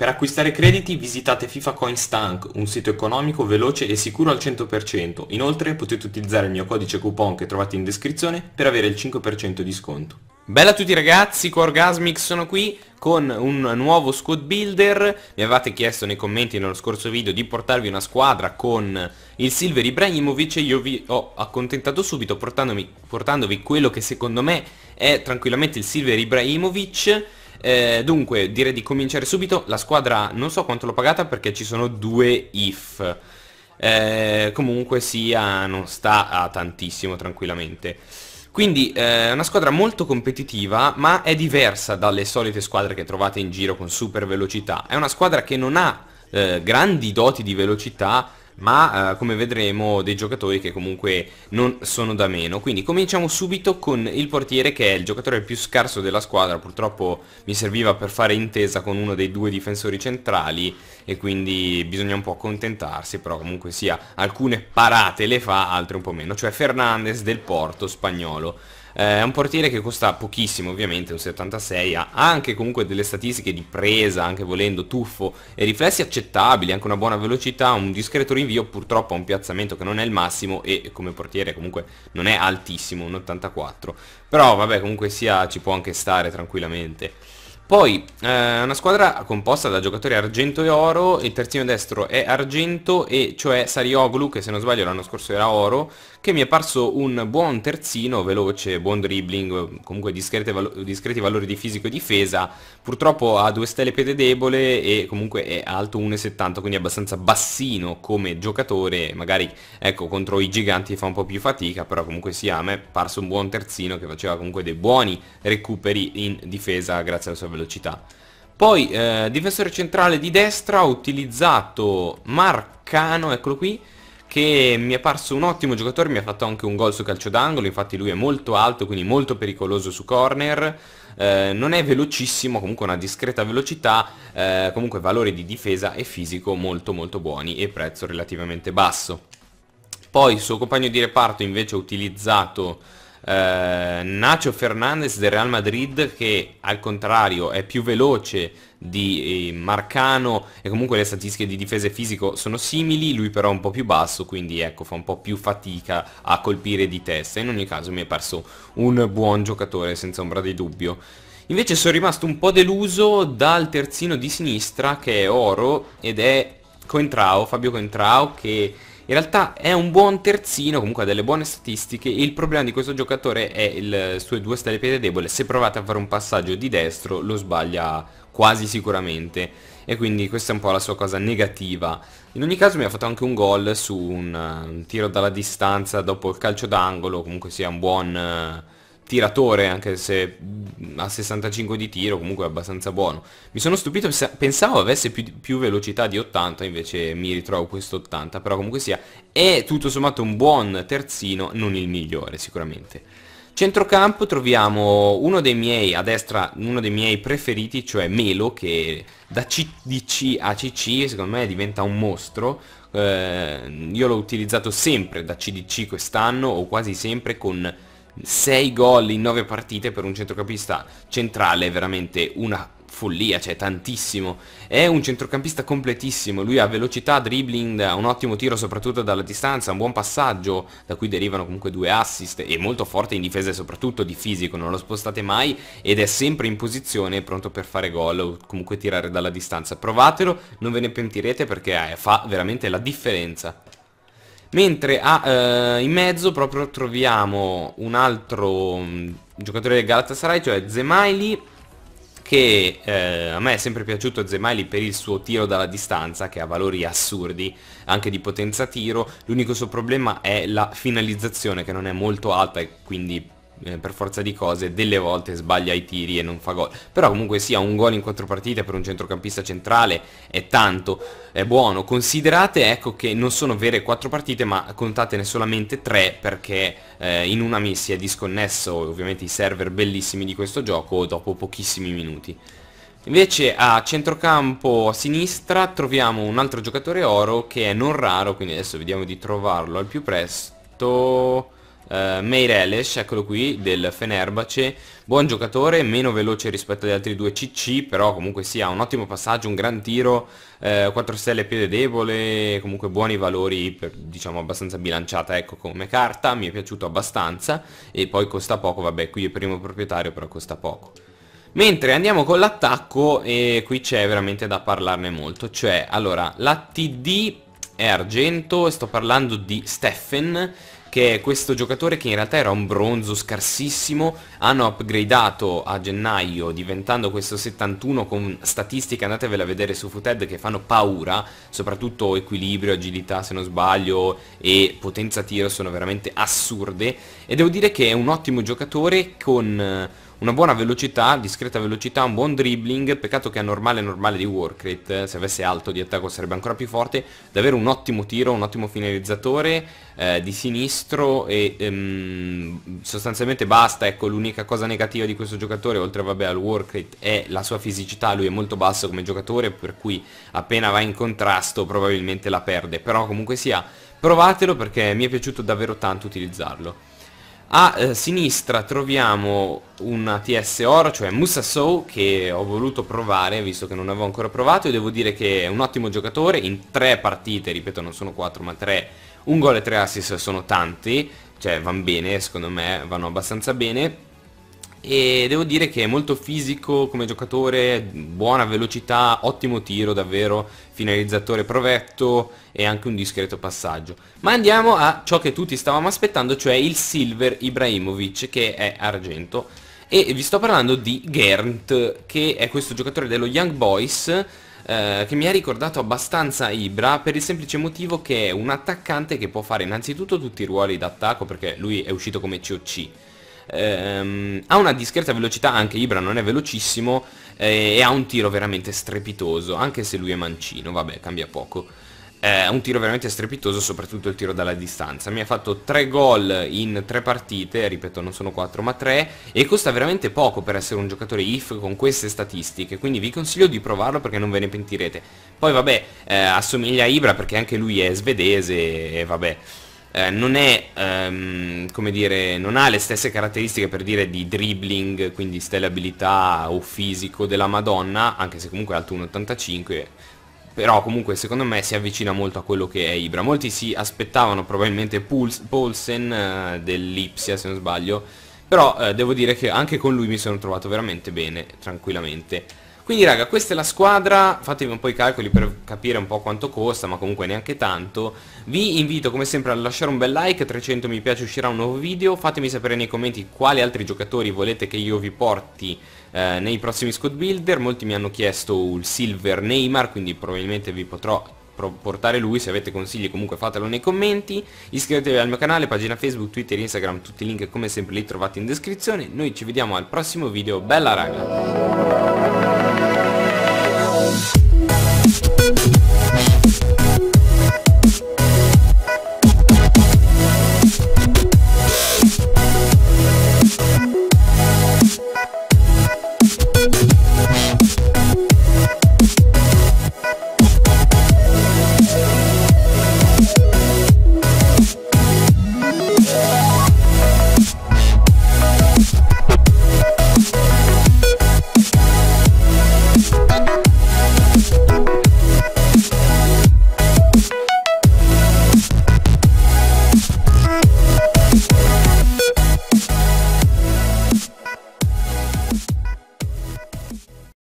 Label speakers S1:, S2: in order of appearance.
S1: Per acquistare crediti visitate FIFA Coin Stank, un sito economico, veloce e sicuro al 100%. Inoltre potete utilizzare il mio codice coupon che trovate in descrizione per avere il 5% di sconto. Bella a tutti ragazzi, Corgasmic sono qui con un nuovo squad builder Mi avevate chiesto nei commenti nello scorso video di portarvi una squadra con il Silver Ibrahimovic E io vi ho accontentato subito portandovi quello che secondo me è tranquillamente il Silver Ibrahimovic eh, dunque, direi di cominciare subito. La squadra non so quanto l'ho pagata perché ci sono due if. Eh, comunque sia, non sta a tantissimo tranquillamente. Quindi è eh, una squadra molto competitiva ma è diversa dalle solite squadre che trovate in giro con super velocità. È una squadra che non ha eh, grandi doti di velocità ma eh, come vedremo dei giocatori che comunque non sono da meno. Quindi cominciamo subito con il portiere che è il giocatore più scarso della squadra, purtroppo mi serviva per fare intesa con uno dei due difensori centrali e quindi bisogna un po' accontentarsi, però comunque sia alcune parate le fa, altre un po' meno, cioè Fernandez del Porto spagnolo. Eh, è un portiere che costa pochissimo ovviamente, un 76, ha anche comunque delle statistiche di presa, anche volendo tuffo e riflessi accettabili, anche una buona velocità, un discreto rinvio, purtroppo ha un piazzamento che non è il massimo e come portiere comunque non è altissimo, un 84. Però vabbè comunque sia ci può anche stare tranquillamente. Poi eh, una squadra composta da giocatori argento e oro, il terzino destro è argento e cioè Sarioglu che se non sbaglio l'anno scorso era oro che mi è parso un buon terzino, veloce, buon dribbling, comunque valo discreti valori di fisico e difesa, purtroppo ha due stelle piede debole e comunque è alto 1,70, quindi è abbastanza bassino come giocatore, magari ecco contro i giganti fa un po' più fatica, però comunque sia a me è parso un buon terzino che faceva comunque dei buoni recuperi in difesa grazie alla sua velocità. Poi eh, difensore centrale di destra ho utilizzato Marcano, eccolo qui, che mi è parso un ottimo giocatore, mi ha fatto anche un gol su calcio d'angolo, infatti lui è molto alto, quindi molto pericoloso su corner, eh, non è velocissimo, comunque una discreta velocità, eh, comunque valore di difesa e fisico molto molto buoni e prezzo relativamente basso. Poi il suo compagno di reparto invece ha utilizzato eh, Nacho Fernandez del Real Madrid che al contrario è più veloce di eh, Marcano e comunque le statistiche di difesa e fisico sono simili, lui però è un po' più basso quindi ecco fa un po' più fatica a colpire di testa, in ogni caso mi è perso un buon giocatore senza ombra di dubbio. Invece sono rimasto un po' deluso dal terzino di sinistra che è Oro ed è Coentrao, Fabio Coentrao che in realtà è un buon terzino, comunque ha delle buone statistiche, il problema di questo giocatore è il sue due stelle piede debole, se provate a fare un passaggio di destro lo sbaglia quasi sicuramente e quindi questa è un po' la sua cosa negativa. In ogni caso mi ha fatto anche un gol su un, un tiro dalla distanza dopo il calcio d'angolo, comunque sia un buon tiratore, anche se a 65 di tiro comunque è abbastanza buono. Mi sono stupito, pensavo avesse più, più, velocità di 80, invece mi ritrovo questo 80, però comunque sia, è tutto sommato un buon terzino, non il migliore sicuramente. Centrocampo troviamo uno dei miei, a destra, uno dei miei preferiti, cioè Melo, che da CDC a CC secondo me diventa un mostro, eh, io l'ho utilizzato sempre da CDC quest'anno o quasi sempre con 6 gol in 9 partite per un centrocampista centrale è veramente una follia, cioè tantissimo. È un centrocampista completissimo, lui ha velocità, dribbling, ha un ottimo tiro soprattutto dalla distanza, un buon passaggio, da cui derivano comunque due assist e molto forte in difesa e soprattutto di fisico, non lo spostate mai ed è sempre in posizione pronto per fare gol o comunque tirare dalla distanza. Provatelo, non ve ne pentirete perché eh, fa veramente la differenza. Mentre a, eh, in mezzo proprio troviamo un altro mh, mm, giocatore del Galatasaray, cioè Zemaili, che eh, a me è sempre piaciuto Zemaili per il suo tiro dalla distanza, che ha valori assurdi, anche di potenza tiro. L'unico suo problema è la finalizzazione, che non è molto alta e quindi eh, per forza di cose delle volte sbaglia i tiri e non fa gol. Però comunque sia un gol in quattro partite per un centrocampista centrale è tanto, è buono. Considerate ecco che non sono vere quattro partite ma contatene solamente tre perché eh, in una mi si è disconnesso ovviamente i server bellissimi di questo gioco dopo pochissimi minuti. Invece a centrocampo a sinistra troviamo un altro giocatore oro che è non raro, quindi adesso vediamo di trovarlo al più presto Uh, eh, Meireles, eccolo qui, del Fenerbace, buon giocatore, meno veloce rispetto agli altri due CC, però comunque sia sì, un ottimo passaggio, un gran tiro, uh, eh, 4 stelle piede debole, comunque buoni valori, per, diciamo abbastanza bilanciata ecco come carta, mi è piaciuto abbastanza e poi costa poco, vabbè qui è primo proprietario però costa poco. Mentre andiamo con l'attacco e qui c'è veramente da parlarne molto, cioè allora la TD è argento e sto parlando di Steffen che è questo giocatore che in realtà era un bronzo scarsissimo, hanno upgradato a gennaio diventando questo 71 con statistiche, andatevela a vedere su Footed, che fanno paura, soprattutto equilibrio, agilità se non sbaglio e potenza tiro sono veramente assurde e devo dire che è un ottimo giocatore con eh, una buona velocità, discreta velocità, un buon dribbling, peccato che a normale normale di Warcrate, eh, se avesse alto di attacco sarebbe ancora più forte, davvero un ottimo tiro, un ottimo finalizzatore eh, di sinistro e ehm, sostanzialmente basta, ecco l'unica cosa negativa di questo giocatore, oltre vabbè al Warcrate, è la sua fisicità, lui è molto basso come giocatore, per cui appena va in contrasto probabilmente la perde, però comunque sia provatelo perché mi è piaciuto davvero tanto utilizzarlo. A eh, sinistra troviamo una TS Oro, cioè Musasou, che ho voluto provare, visto che non avevo ancora provato, e devo dire che è un ottimo giocatore, in tre partite, ripeto non sono quattro ma tre, un gol e tre assist sono tanti, cioè van bene, secondo me vanno abbastanza bene, e devo dire che è molto fisico come giocatore, buona velocità, ottimo tiro davvero, finalizzatore provetto e anche un discreto passaggio. Ma andiamo a ciò che tutti stavamo aspettando, cioè il Silver Ibrahimovic che è argento e vi sto parlando di Gernt che è questo giocatore dello Young Boys eh, che mi ha ricordato abbastanza Ibra per il semplice motivo che è un attaccante che può fare innanzitutto tutti i ruoli d'attacco perché lui è uscito come COC ehm, ha una discreta velocità, anche Ibra non è velocissimo eh, e ha un tiro veramente strepitoso, anche se lui è mancino, vabbè cambia poco. Eh, un tiro veramente strepitoso, soprattutto il tiro dalla distanza. Mi ha fatto 3 gol in 3 partite, ripeto non sono 4 ma 3, e costa veramente poco per essere un giocatore IF con queste statistiche, quindi vi consiglio di provarlo perché non ve ne pentirete. Poi vabbè, eh, assomiglia a Ibra perché anche lui è svedese e vabbè eh, non è, ehm, come dire, non ha le stesse caratteristiche per dire di dribbling, quindi stellabilità o fisico della Madonna, anche se comunque è alto 1,85, però comunque secondo me si avvicina molto a quello che è Ibra. Molti si aspettavano probabilmente Paulsen eh, dell'Ipsia, se non sbaglio, però eh, devo dire che anche con lui mi sono trovato veramente bene, tranquillamente. Quindi raga, questa è la squadra, fatevi un po' i calcoli per capire un po' quanto costa, ma comunque neanche tanto. Vi invito come sempre a lasciare un bel like, 300 mi piace uscirà un nuovo video, fatemi sapere nei commenti quali altri giocatori volete che io vi porti eh, nei prossimi squad builder, molti mi hanno chiesto il silver Neymar, quindi probabilmente vi potrò portare lui se avete consigli comunque fatelo nei commenti iscrivetevi al mio canale pagina facebook twitter instagram tutti i link come sempre li trovate in descrizione noi ci vediamo al prossimo video bella raga